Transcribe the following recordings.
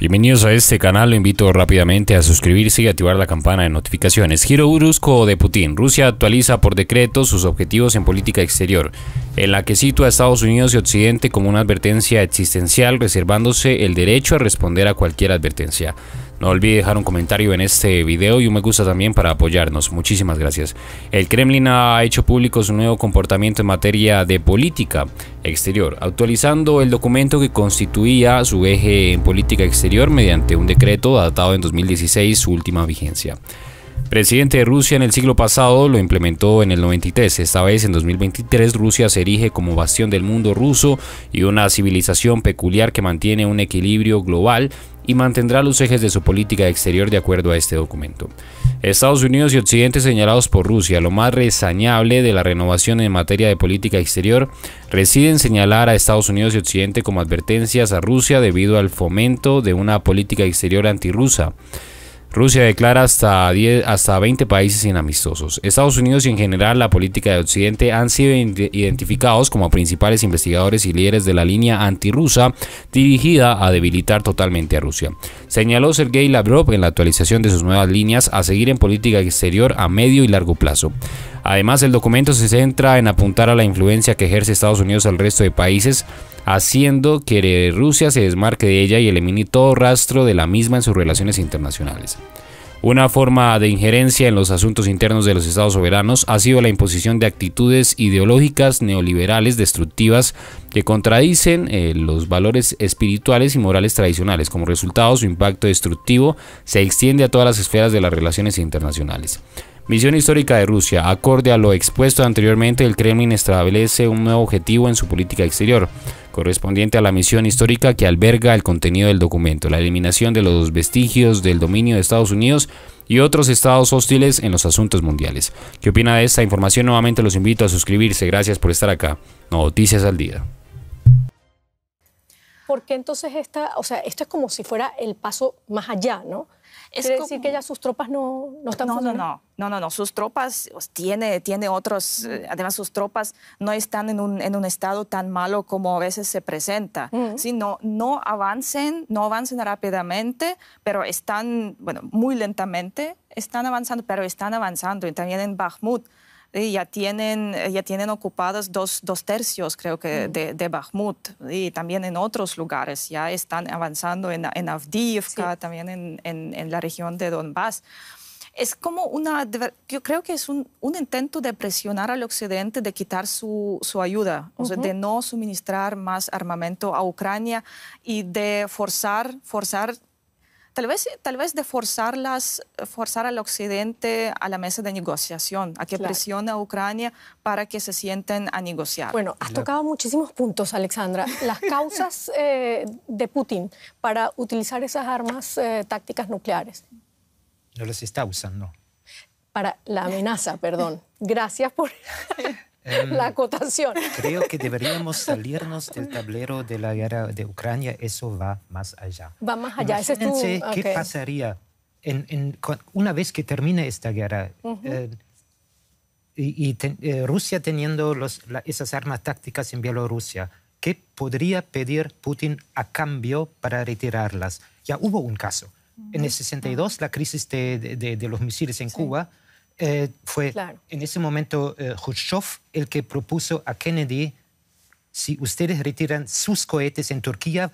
Bienvenidos a este canal, lo invito rápidamente a suscribirse y activar la campana de notificaciones. Giro brusco de Putin. Rusia actualiza por decreto sus objetivos en política exterior, en la que sitúa a Estados Unidos y Occidente como una advertencia existencial, reservándose el derecho a responder a cualquier advertencia. No olvide dejar un comentario en este video y un me gusta también para apoyarnos. Muchísimas gracias. El Kremlin ha hecho público su nuevo comportamiento en materia de política exterior, actualizando el documento que constituía su eje en política exterior mediante un decreto datado en 2016, su última vigencia presidente de Rusia en el siglo pasado lo implementó en el 93. Esta vez, en 2023, Rusia se erige como bastión del mundo ruso y una civilización peculiar que mantiene un equilibrio global y mantendrá los ejes de su política exterior de acuerdo a este documento. Estados Unidos y Occidente señalados por Rusia, lo más resañable de la renovación en materia de política exterior, reside en señalar a Estados Unidos y Occidente como advertencias a Rusia debido al fomento de una política exterior antirrusa. Rusia declara hasta, 10, hasta 20 países inamistosos. Estados Unidos y en general la política de Occidente han sido identificados como principales investigadores y líderes de la línea antirrusa dirigida a debilitar totalmente a Rusia. Señaló Sergei Lavrov en la actualización de sus nuevas líneas a seguir en política exterior a medio y largo plazo. Además, el documento se centra en apuntar a la influencia que ejerce Estados Unidos al resto de países haciendo que Rusia se desmarque de ella y elimine todo rastro de la misma en sus relaciones internacionales. Una forma de injerencia en los asuntos internos de los estados soberanos ha sido la imposición de actitudes ideológicas neoliberales destructivas que contradicen eh, los valores espirituales y morales tradicionales. Como resultado, su impacto destructivo se extiende a todas las esferas de las relaciones internacionales. Misión histórica de Rusia. Acorde a lo expuesto anteriormente, el Kremlin establece un nuevo objetivo en su política exterior, correspondiente a la misión histórica que alberga el contenido del documento, la eliminación de los vestigios del dominio de Estados Unidos y otros estados hostiles en los asuntos mundiales. ¿Qué opina de esta información? Nuevamente los invito a suscribirse. Gracias por estar acá. Noticias al día. ¿por qué entonces esta, o sea, esto es como si fuera el paso más allá, ¿no? Es decir que ya sus tropas no, no están no, funcionando. No, no, no, no, sus tropas pues, tiene, tiene otros, eh, además sus tropas no están en un, en un, estado tan malo como a veces se presenta, mm. sino no avancen, no avancen rápidamente, pero están, bueno, muy lentamente están avanzando, pero están avanzando y también en Bakhmut ya tienen, ya tienen ocupadas dos, tercios, creo que, mm. de, de Bakhmut y también en otros lugares. Ya están avanzando en, en Avdiivka, también en, en, la región de Donbass. Es como una, yo creo que es un, un intento de presionar al Occidente, de quitar su, su ayuda, o sea, de no suministrar más armamento a Ucrania y de forzar, forzar tal vez, tal vez de forzarlas, forzar al Occidente a la mesa de negociación, a que presione a Ucrania para que se sienten a negociar. Bueno, has tocado muchísimos puntos, Alexandra. Las causas eh, de Putin para utilizar esas armas eh, tácticas nucleares. No las está usando. Para la amenaza, perdón. Gracias por... la mm. acotación. Creo que deberíamos salirnos del tablero de la guerra de Ucrania. Eso va más allá. Va más allá. Imagínense ¿Ese es qué pasaría en, en, una vez que termine esta guerra. Eh, y, eh, Rusia teniendo los, esas armas tácticas en Bielorrusia, ¿qué podría pedir Putin a cambio para retirarlas? Ya hubo un caso. En el 62, la crisis de, de, los misiles en Cuba, eh, fue en ese momento eh, Khrushchev el que propuso a Kennedy, si ustedes retiran sus cohetes en Turquía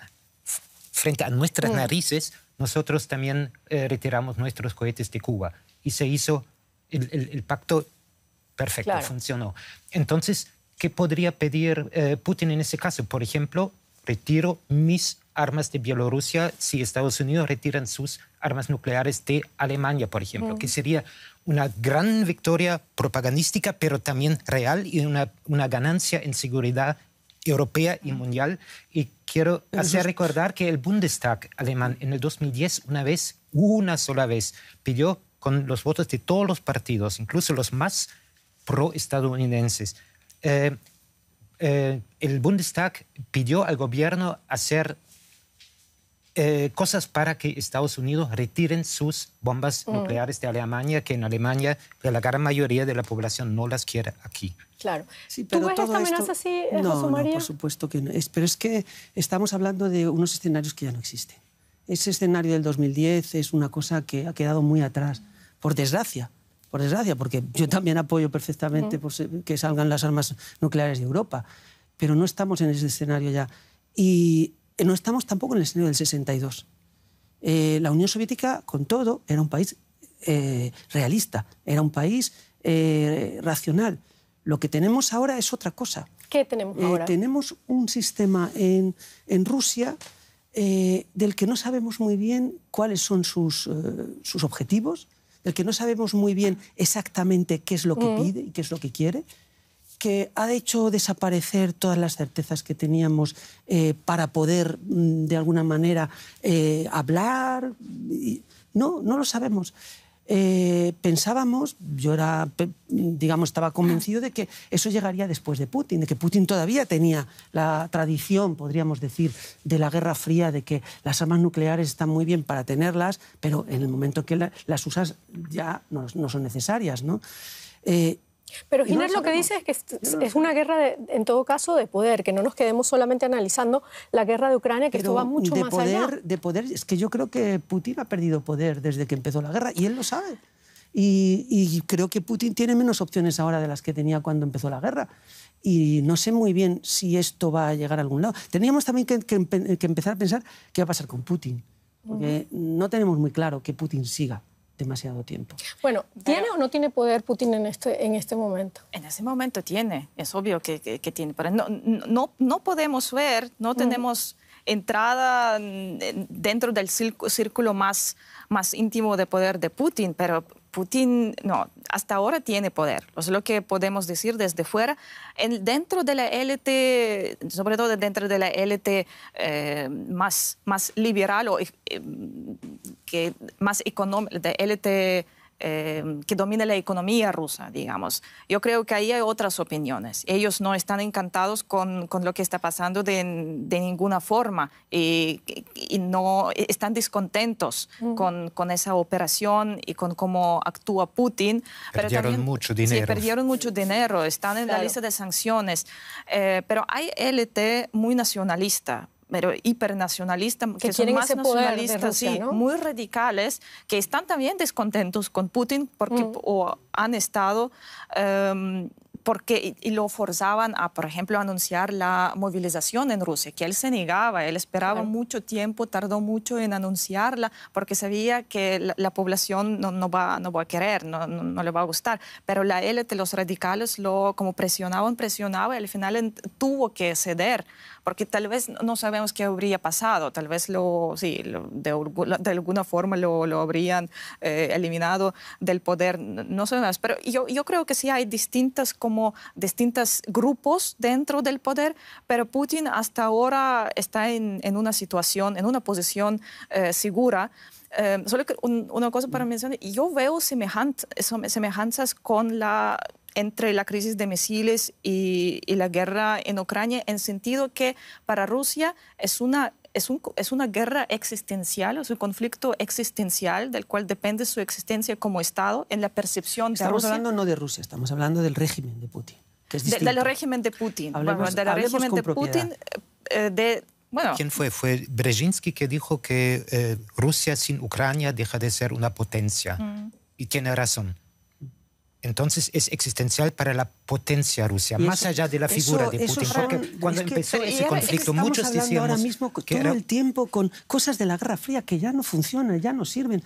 frente a nuestras mm. narices, nosotros también eh, retiramos nuestros cohetes de Cuba. Y se hizo el, pacto perfecto, funcionó. Entonces, ¿qué podría pedir Putin en ese caso? Por ejemplo, retiro mis armas de Bielorrusia si Estados Unidos retiran sus armas nucleares de Alemania, por ejemplo, que sería una gran victoria propagandística, pero también real y una, una ganancia en seguridad europea y mundial. Y quiero hacer recordar que el Bundestag alemán en el 2010, una vez, una sola vez, pidió con los votos de todos los partidos, incluso los más pro-estadounidenses, eh, eh, el Bundestag pidió al gobierno hacer eh, cosas para que Estados Unidos retiren sus bombas mm. nucleares de Alemania, que en Alemania la gran mayoría de la población no las quiere aquí. Claro. Sí, pero esto... Eh, no, no, por supuesto que no. Es, pero es que estamos hablando de unos escenarios que ya no existen. Ese escenario del 2010 es una cosa que ha quedado muy atrás, por desgracia. Por desgracia, porque yo también apoyo perfectamente mm. pues, eh, que salgan las armas nucleares de Europa, pero no estamos en ese escenario ya. Y eh, no estamos tampoco en el escenario del 62. Eh, la Unión Soviética, con todo, era un país eh, realista, era un país racional. Lo que tenemos ahora es otra cosa. ¿Qué tenemos ahora? Tenemos un sistema en, Rusia del que no sabemos muy bien cuáles son sus, objetivos, del que no sabemos muy bien exactamente qué es lo que mm. pide y qué es lo que quiere que ha hecho desaparecer todas las certezas que teníamos eh, para poder, mm, de alguna manera, eh, hablar. No, no lo sabemos. Eh, pensábamos, yo era, digamos, estaba convencido de que eso llegaría después de Putin, de que Putin todavía tenía la tradición, podríamos decir, de la Guerra Fría, de que las armas nucleares están muy bien para tenerlas, pero en el momento que las usas ya no, son necesarias, ¿no? Pero Ginés lo, que dice es que es una guerra, en todo caso, de poder, que no nos quedemos solamente analizando la guerra de Ucrania, que esto va mucho más allá. De poder, es que yo creo que Putin ha perdido poder desde que empezó la guerra, y él lo sabe. Y, creo que Putin tiene menos opciones ahora de las que tenía cuando empezó la guerra. Y no sé muy bien si esto va a llegar a algún lado. Teníamos también que, empezar a pensar qué va a pasar con Putin, porque no tenemos muy claro que Putin siga demasiado tiempo. Bueno, ¿tiene o no tiene poder Putin en este, en este momento? En ese momento tiene, es obvio que, tiene, pero no, no, no podemos ver, no mm. tenemos entrada dentro del círculo más, más íntimo de poder de Putin, pero Putin, no, hasta ahora tiene poder. Es lo que podemos decir desde fuera. dentro de la LT, sobre todo dentro de la LT eh, más, más liberal o eh, más económica, de élite Em, que domina la economía rusa, digamos. Yo creo que ahí hay otras opiniones. Ellos no están encantados con, con lo que está pasando de, ninguna forma y, no están descontentos con, con, esa operación y con cómo actúa Putin. Perdieron mucho dinero. Sí, perdieron mucho dinero, están en la lista de sanciones. Eh, pero hay LT muy nacionalista, pero hipernacionalistas, que, que son más nacionalistas, muy radicales, que están también descontentos con Putin porque mm. o han estado... Em, porque y, lo forzaban a, por ejemplo, anunciar la movilización en Rusia, que él se negaba, él esperaba mucho tiempo, tardó mucho en anunciarla, porque sabía que la, población no, va, no va a querer, no, no, le va a gustar. Pero la élite, los radicales, lo, como presionaban, presionaban, y al final tuvo que ceder porque tal vez no sabemos qué habría pasado, tal vez lo, sí, de, de, alguna forma lo, lo habrían eh, eliminado del poder, no sabemos, pero yo, yo creo que sí hay distintas como distintos grupos dentro del poder, pero Putin hasta ahora está en, en una situación, en una posición eh, segura. Eh, solo que una cosa para mencionar, yo veo semejanzas con la entre la crisis de misiles y, la guerra en Ucrania, en sentido que para Rusia es una, es, un, es una guerra existencial, es un conflicto existencial del cual depende su existencia como Estado en la percepción estamos de Rusia. Estamos hablando no de Rusia, estamos hablando del régimen de Putin. del régimen de Putin. Hablemos, del régimen de Putin, eh, eh, bueno. ¿Quién fue? Fue Brzezinski que dijo que eh, Rusia sin Ucrania deja de ser una potencia. Mm. Y tiene razón. Entonces es existencial para la potencia Rusia, más allá de la figura de Putin. porque cuando empezó ese conflicto, muchos decíamos. ahora mismo que todo era... el tiempo con cosas de la Guerra Fría que ya no funcionan, ya no sirven.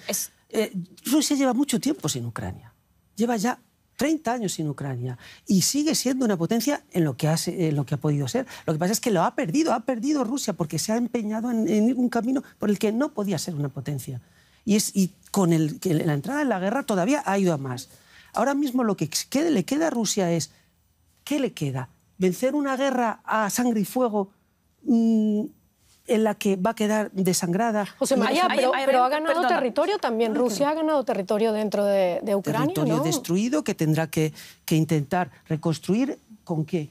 Eh, Rusia lleva mucho tiempo sin Ucrania. Lleva ya 30 años sin Ucrania y sigue siendo una potencia en lo que ha, lo que ha podido ser. Lo que pasa es que lo ha perdido, ha perdido Rusia porque se ha empeñado en, un camino por el que no podía ser una potencia. Y, con la entrada en la guerra todavía ha ido a más. Ahora mismo lo que le queda a Rusia es, ¿qué le queda? ¿Vencer una guerra a sangre y fuego? Mm, en la que va a quedar desangrada. José María, pero, ha ganado territorio también. Rusia ha ganado territorio dentro de, Ucrania. Territorio destruido que tendrá que, que intentar reconstruir con qué?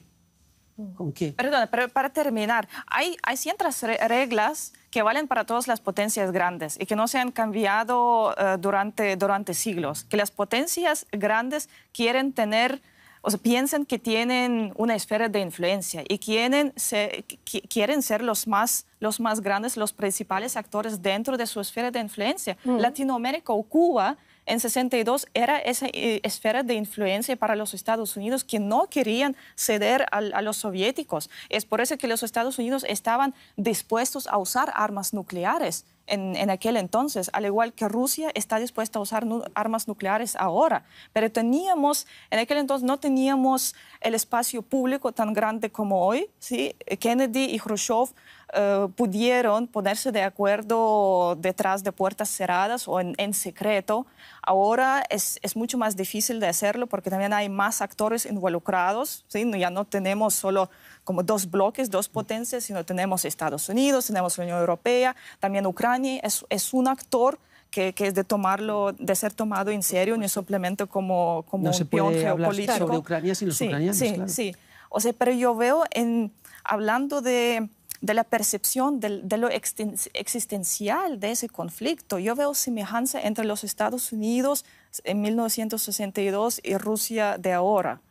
¿Con qué? Perdón, pero para terminar, hay, hay ciertas reglas que valen para todas las potencias grandes y que no se han cambiado eh, durante, durante siglos, que las potencias grandes quieren tener, o sea, piensan que tienen una esfera de influencia y quieren, se, quieren ser los más, los más grandes, los principales actores dentro de su esfera de influencia. Mm. Latinoamérica o Cuba en 62 era esa eh, esfera de influencia para los Estados Unidos que no querían ceder a, a los soviéticos. Es por eso que los Estados Unidos estaban dispuestos a usar armas nucleares. En, en, aquel entonces, al igual que Rusia está dispuesta a usar armas nucleares ahora. Pero teníamos, en aquel entonces no teníamos el espacio público tan grande como hoy. ¿sí? Kennedy y Khrushchev eh, pudieron ponerse de acuerdo detrás de puertas cerradas o en, en secreto Ahora es, mucho más difícil de hacerlo porque también hay más actores involucrados. Ya no tenemos solo como dos bloques, dos potencias, sino tenemos Estados Unidos, tenemos la Unión Europea, también Ucrania. Es, un actor que, es de tomarlo, de ser tomado en serio, no simplemente como, como no un se puede peón Sobre Ucrania sin los ucranianos, sí, claro. sí. O sea, pero yo veo en hablando de de la percepción de, lo existencial de ese conflicto. Yo veo semejanza entre los Estados Unidos en 1962 y Rusia de ahora.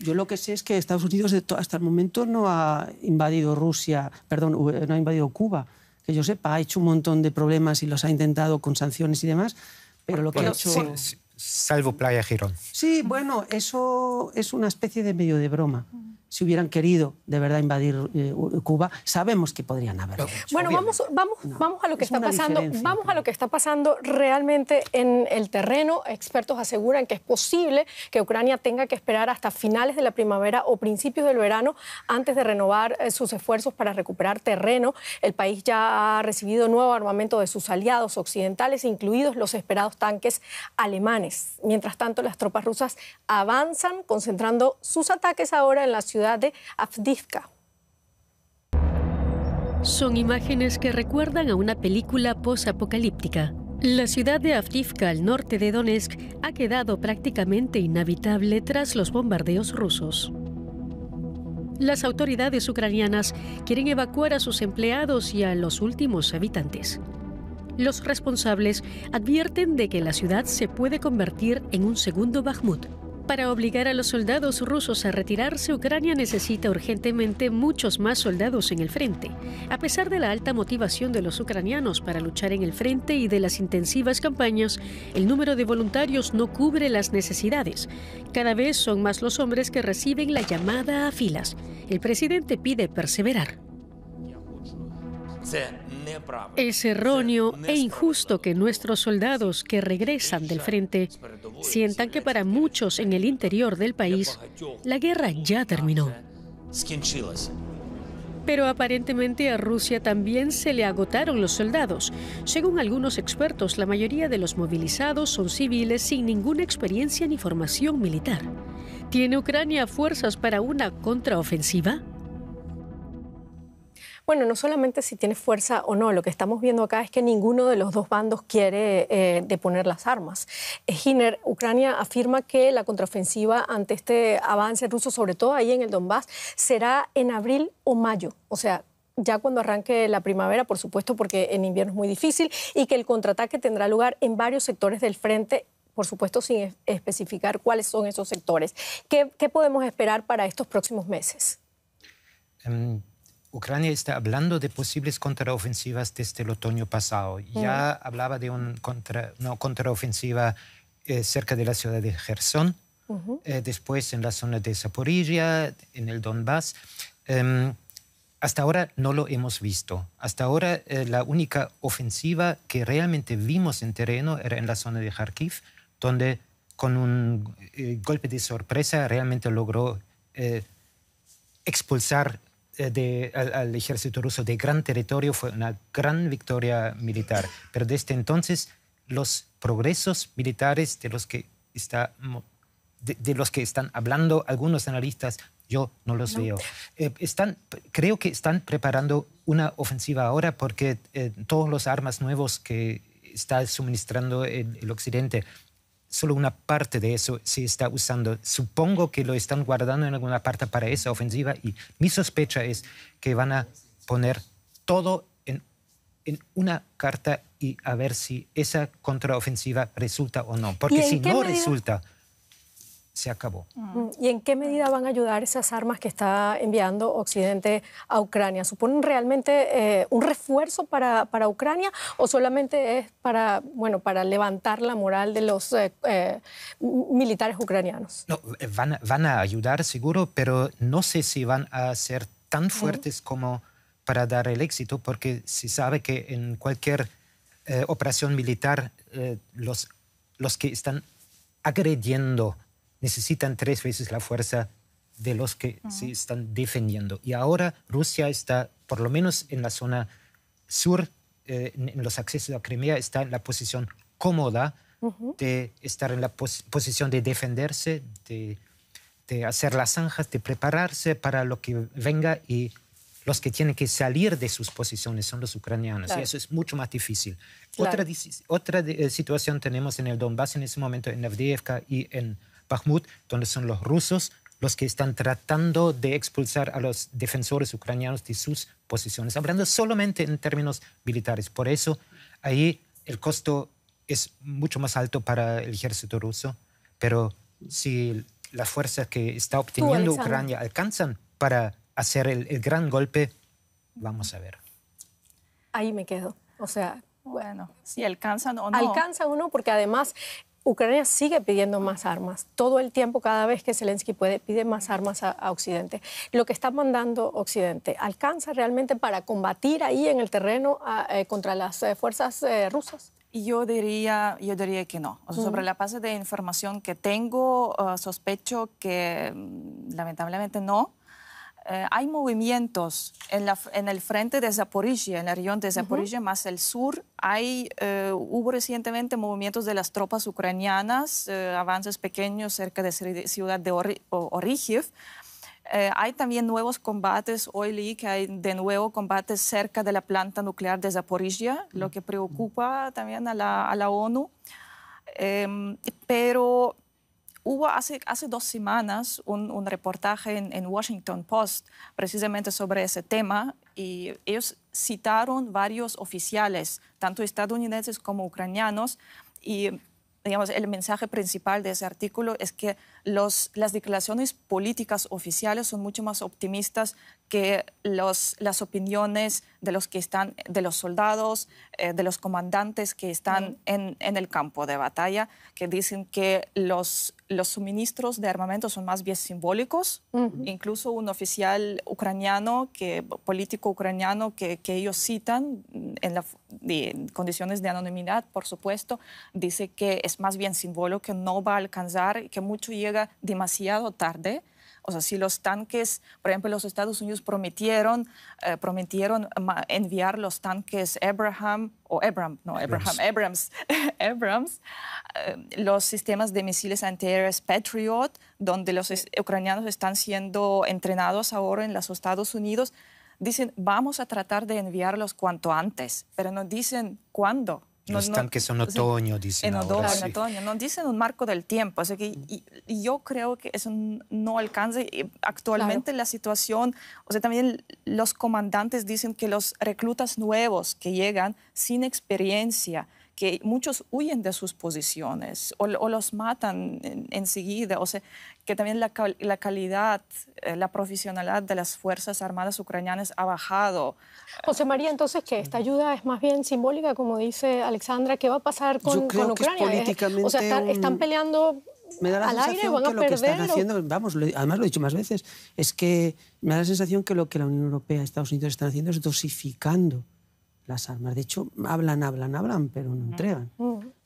Yo lo que sé es que Estados Unidos hasta el momento no ha invadido Rusia, perdón, eh, no ha invadido Cuba. Que yo sepa, ha hecho un montón de problemas y los ha intentado con sanciones y demás, pero lo que ha hecho... salvo Playa Girón. Sí, bueno, eso es una especie de medio de broma si hubieran querido de verdad invadir eh, Cuba, sabemos que podrían haberlo hecho, Bueno, vamos, vamos, vamos a lo que está pasando. Vamos a lo que está pasando realmente en el terreno. Expertos aseguran que es posible que Ucrania tenga que esperar hasta finales de la primavera o principios del verano antes de renovar eh, sus esfuerzos para recuperar terreno. El país ya ha recibido nuevo armamento de sus aliados occidentales, incluidos los esperados tanques alemanes. Mientras tanto, las tropas rusas avanzan concentrando sus ataques ahora en la ciudad de Avdivka. Son imágenes que recuerdan a una película posapocalíptica. La ciudad de Avdivka, al norte de Donetsk, ha quedado prácticamente inhabitable tras los bombardeos rusos. Las autoridades ucranianas quieren evacuar a sus empleados y a los últimos habitantes. Los responsables advierten de que la ciudad se puede convertir en un segundo Bakhmut. Para obligar a los soldados rusos a retirarse, Ucrania necesita urgentemente muchos más soldados en el frente. A pesar de la alta motivación de los ucranianos para luchar en el frente y de las intensivas campañas, el número de voluntarios no cubre las necesidades. Cada vez son más los hombres que reciben la llamada a filas. El presidente pide perseverar. Es erróneo e injusto que nuestros soldados que regresan del frente sientan que para muchos en el interior del país la guerra ya terminó. Pero aparentemente a Rusia también se le agotaron los soldados. Según algunos expertos, la mayoría de los movilizados son civiles sin ninguna experiencia ni formación militar. ¿Tiene Ucrania fuerzas para una contraofensiva? Bueno, no solamente si tiene fuerza o no, lo que estamos viendo acá es que ninguno de los dos bandos quiere eh, deponer las armas. Giner, eh, Ucrania afirma que la contraofensiva ante este avance ruso, sobre todo ahí en el Donbass, será en abril o mayo, o sea, ya cuando arranque la primavera, por supuesto, porque en invierno es muy difícil, y que el contraataque tendrá lugar en varios sectores del frente por supuesto sin especificar cuáles son esos sectores. ¿Qué, podemos esperar para estos próximos meses? Em, Ucrania está hablando de posibles contraofensivas desde el otoño pasado. Ya hablaba de un contra, una contraofensiva eh, cerca de la ciudad de Gerson, eh, después en la zona de Zaporizhia, en el Donbass. Em, hasta ahora no lo hemos visto. Hasta ahora eh, la única ofensiva que realmente vimos en terreno era en la zona de Kharkiv, donde con un golpe de sorpresa realmente logró expulsar eh, al, ejército ruso de gran territorio fue una gran victoria militar. Pero desde entonces los progresos militares de los que, está, de, los que están hablando algunos analistas, yo no los veo. Eh, están, creo que están preparando una ofensiva ahora porque eh, todos los armas nuevos que está suministrando el Occidente solo una parte de eso se está usando. Supongo que lo están guardando en alguna parte para esa ofensiva y mi sospecha es que van a poner todo en, una carta y a ver si esa contraofensiva resulta o no. Porque si no resulta, se acabó. Mm. ¿Y en qué medida van a ayudar esas armas que está enviando Occidente a Ucrania? ¿Suponen realmente eh, un refuerzo para, para, Ucrania o solamente es para, bueno, para levantar la moral de los eh, eh, militares ucranianos? No, van, van a ayudar seguro, pero no sé si van a ser tan fuertes como para dar el éxito, porque se sabe que en cualquier operación militar los, los que están agrediendo necesitan tres veces la fuerza de los que se están defendiendo. Y ahora Rusia está, por lo menos en la zona sur, eh, en los accesos a Crimea, está en la posición cómoda de estar en la posición de defenderse, de, de, hacer las zanjas, de prepararse para lo que venga y los que tienen que salir de sus posiciones son los ucranianos y eso es mucho más difícil. Otra, otra eh, situación tenemos en el Donbass en ese momento, en Avdiivka y en Bakhmut, donde son los rusos los que están tratando de expulsar a los defensores ucranianos de sus posiciones, hablando solamente en términos militares. Por eso ahí el costo es mucho más alto para el ejército ruso, pero si las fuerzas que está obteniendo Ucrania alcanzan para hacer el, gran golpe, vamos a ver. Ahí me quedo. O sea, bueno, si alcanzan o no. Alcanzan o porque además Ucrania sigue pidiendo más armas. Todo el tiempo, cada vez que Zelensky puede, pide más armas a, Occidente. Lo que está mandando Occidente, ¿alcanza realmente para combatir ahí en el terreno eh, contra las eh, fuerzas eh, rusas? Yo diría, yo diría que no. Sobre la base de información que tengo, ah, sospecho que mm, lamentablemente no. Eh, hay movimientos en, la, en, el frente de Zaporizhia, en la región de Zaporizhia, más el sur. Hay, eh, hubo recientemente movimientos de las tropas ucranianas, eh, avances pequeños cerca de la ciudad de Or hay también nuevos combates, hoy leí que hay de nuevo combates cerca de la planta nuclear de Zaporizhia, lo que preocupa también a la, a la ONU. Em, pero Hubo hace, hace dos semanas un, reportaje en, Washington Post precisamente sobre ese tema y ellos citaron varios oficiales, tanto estadounidenses como ucranianos, y digamos, el mensaje principal de ese artículo es que los, las declaraciones políticas oficiales son mucho más optimistas que los, las opiniones de los que están, de los soldados, eh, de los comandantes que están en, en, el campo de batalla, que dicen que los los suministros de armamento son más bien simbólicos. Incluso un oficial ucraniano, que, político ucraniano que, ellos citan en, en condiciones de anonimidad, por supuesto, dice que es más bien simbólico, que no va a alcanzar, que mucho llega demasiado tarde o sea, si los tanques, por ejemplo, los Estados Unidos prometieron, eh, prometieron enviar los tanques Abraham o Abrams, no, Abraham, Abrams, Abrams, eh, los sistemas de misiles antiaéreos Patriot, donde los ucranianos están siendo entrenados ahora en los Estados Unidos, dicen, vamos a tratar de enviarlos cuanto antes, pero no dicen cuándo. No, que que son otoño, dicen. En, otoño, no dicen un marco del tiempo. Así que yo creo que eso no alcanza. Actualmente la situación, o sea, también los comandantes dicen que los reclutas nuevos que llegan sin experiencia, que muchos huyen de sus posiciones o, los matan enseguida. o sea, que también la, la calidad, eh, la profesionalidad de las Fuerzas Armadas ucranianas ha bajado. José María, entonces, que esta ayuda es más bien simbólica, como dice Alexandra, ¿qué va a pasar con, Ucrania? Eh, o sea, están, peleando al aire, van a lo que están haciendo, vamos, además lo he dicho más veces, es que me da la sensación que lo que la Unión Europea y Estados Unidos están haciendo es dosificando las armas. De hecho, hablan, hablan, hablan, pero no entregan.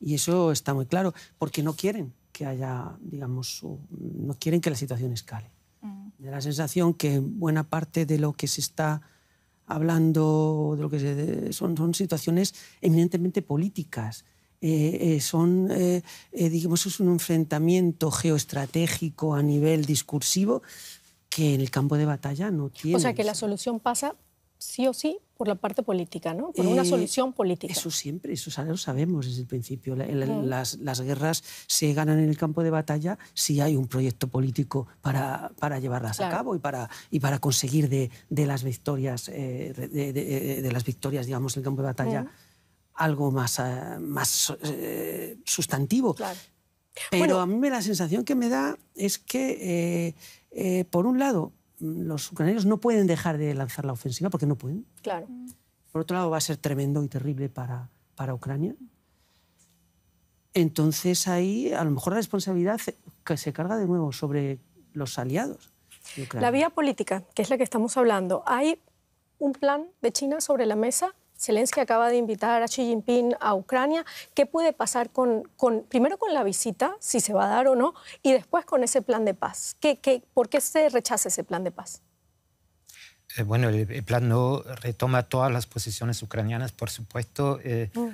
Y eso está muy claro, porque no quieren que haya, digamos, no quieren que la situación escale. de la sensación que buena parte de lo que se está hablando, de lo que son, son situaciones eminentemente políticas. Eh, eh, son, eh, digamos, es un enfrentamiento geoestratégico a nivel discursivo que en el campo de batalla no tiene. O sea, que la solución pasa sí o sí por la parte política, ¿no? Por una eh, solución política. Eso siempre, eso lo sabemos desde el principio. las, guerras se ganan en el campo de batalla si hay un proyecto político para, llevarlas a cabo y para, y para conseguir de, las victorias, eh, eh, de, las victorias, digamos, en el campo de batalla algo más, sustantivo. Claro. Pero a mí la sensación que me da es que, por un lado, los ucranianos no pueden dejar de lanzar la ofensiva porque no pueden. Claro. Por otro lado, va a ser tremendo y terrible para, para Ucrania. Entonces ahí a lo mejor la responsabilidad que se carga de nuevo sobre los aliados. La vía política, que es la que estamos hablando, ¿hay un plan de China sobre la mesa Zelensky acaba de invitar a Xi Jinping a Ucrania. ¿Qué puede pasar con, con, primero con la visita, si se va a dar o no, y después con ese plan de paz? por qué se rechaza ese plan de paz? Eh, bueno, el, plan no retoma todas las posiciones ucranianas, por supuesto. Eh, mm.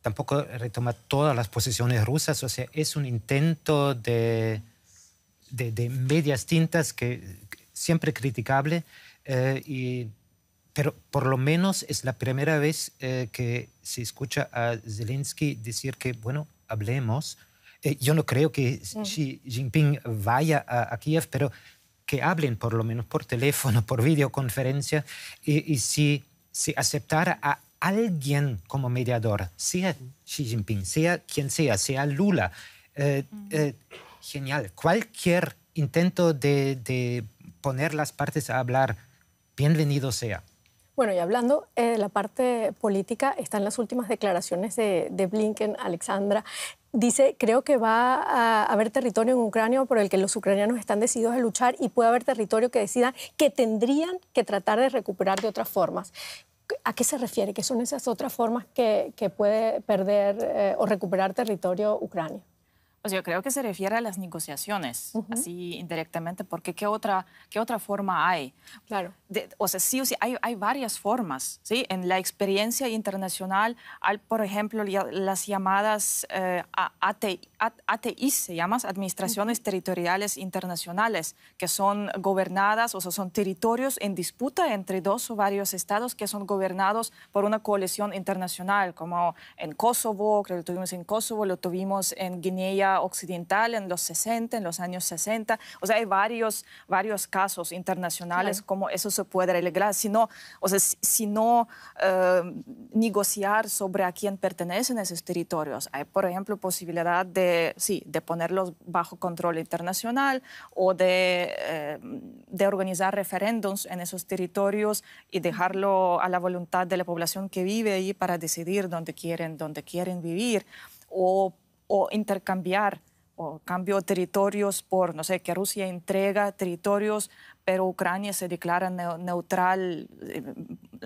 Tampoco retoma todas las posiciones rusas. O sea, es un intento de, de, medias tintas que siempre criticable eh, y pero por lo menos es la primera vez eh, que se escucha a Zelensky decir que, bueno, hablemos. Eh, yo no creo que Xi Jinping vaya a, Kiev, pero que hablen por lo menos por teléfono, por videoconferencia, y, si, si aceptara a alguien como mediador, sea Xi Jinping, sea quien sea, sea Lula, eh, genial. Cualquier intento de, poner las partes a hablar, bienvenido sea. Bueno, y hablando de eh, la parte política, están las últimas declaraciones de, Blinken, Alexandra. Dice, creo que va a haber territorio en Ucrania por el que los ucranianos están decididos a luchar y puede haber territorio que decidan que tendrían que tratar de recuperar de otras formas. ¿A qué se refiere? ¿Qué son esas otras formas que, puede perder eh, o recuperar territorio Ucrania? sea, yo creo que se refiere a las negociaciones, así indirectamente, porque ¿qué otra, qué otra forma hay? Claro. o sea, sí hay, hay, varias formas, ¿sí? En la experiencia internacional al por ejemplo, las llamadas eh, ATI, se llaman Administraciones Territoriales Internacionales, que son gobernadas, o sea, son territorios en disputa entre dos o varios estados que son gobernados por una coalición internacional, como en Kosovo, creo que lo tuvimos en Kosovo, lo tuvimos en Guinea Occidental en los 60, en los años 60. O sea, hay varios, varios casos internacionales como eso se puede arreglar, sino, o sea, no eh, negociar sobre a quién pertenecen esos territorios. Hay, por ejemplo, posibilidad de, sí, de ponerlos bajo control internacional o de, eh, de organizar referéndums en esos territorios y dejarlo a la voluntad de la población que vive ahí para decidir dónde quieren, dónde quieren vivir o o intercambiar o cambio territorios por, no sé, que Rusia entrega territorios, pero Ucrania se declara neutral eh,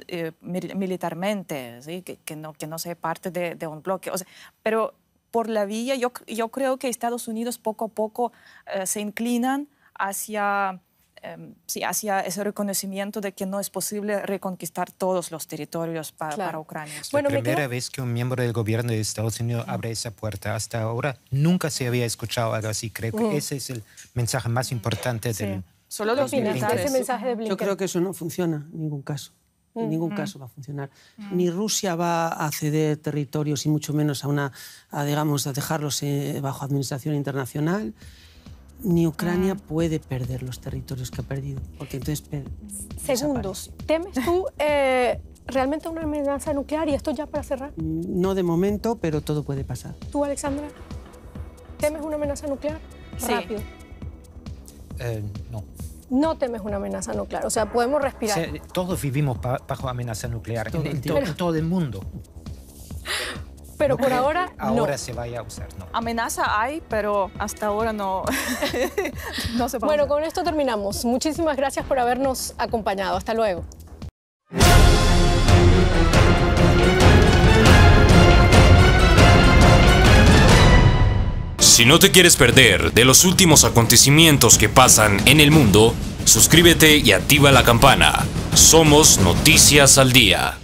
eh, militarmente, que, no, que no sea parte de, un bloque. pero por la vía, yo, yo creo que Estados Unidos poco a poco eh, se inclinan hacia Em, sí, hacia ese reconocimiento de que no es posible reconquistar todos los territorios para Ucrania. La bueno, primera vez que un miembro del gobierno de Estados Unidos abre esa puerta hasta ahora, nunca se había escuchado algo así. Creo que ese es el mensaje más importante del... Solo los militares. Yo creo que eso no funciona en ningún caso. En ningún caso va a funcionar. Ni Rusia va a ceder territorios y mucho menos a una, digamos, a dejarlos eh, bajo administración internacional ni Ucrania ah. puede perder los territorios que ha perdido, porque entonces... Segundos, ¿temes tú eh, realmente una amenaza nuclear? Y esto ya para cerrar. Mm, no de momento, pero todo puede pasar. ¿Tú, Alexandra, temes una amenaza nuclear? Rápido. Eh, no. No temes una amenaza nuclear, o sea, podemos respirar. todos vivimos bajo amenaza nuclear, en todo el mundo. Pero por ahora no. se vaya a usar, Amenaza hay, pero hasta ahora no, no se Bueno, con esto terminamos. Muchísimas gracias por habernos acompañado. Hasta luego. Si no te quieres perder de los últimos acontecimientos que pasan en el mundo, suscríbete y activa la campana. Somos Noticias al Día.